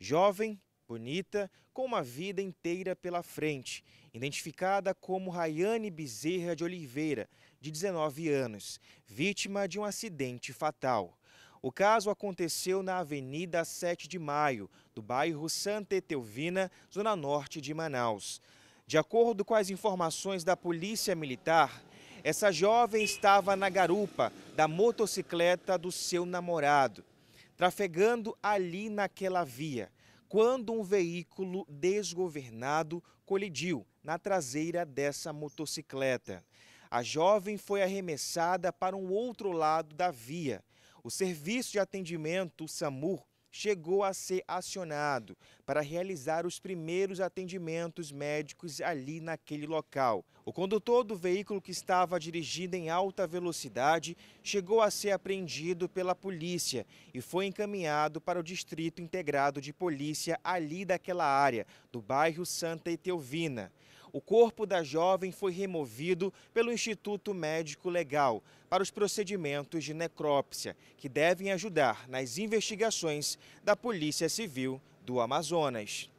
Jovem, bonita, com uma vida inteira pela frente, identificada como Rayane Bezerra de Oliveira, de 19 anos, vítima de um acidente fatal. O caso aconteceu na Avenida 7 de Maio, do bairro Santa Etelvina, zona norte de Manaus. De acordo com as informações da Polícia Militar, essa jovem estava na garupa da motocicleta do seu namorado trafegando ali naquela via, quando um veículo desgovernado colidiu na traseira dessa motocicleta. A jovem foi arremessada para um outro lado da via. O serviço de atendimento, o SAMUR, chegou a ser acionado para realizar os primeiros atendimentos médicos ali naquele local. O condutor do veículo que estava dirigindo em alta velocidade chegou a ser apreendido pela polícia e foi encaminhado para o Distrito Integrado de Polícia ali daquela área, do bairro Santa Etelvina. O corpo da jovem foi removido pelo Instituto Médico Legal para os procedimentos de necrópsia, que devem ajudar nas investigações da Polícia Civil do Amazonas.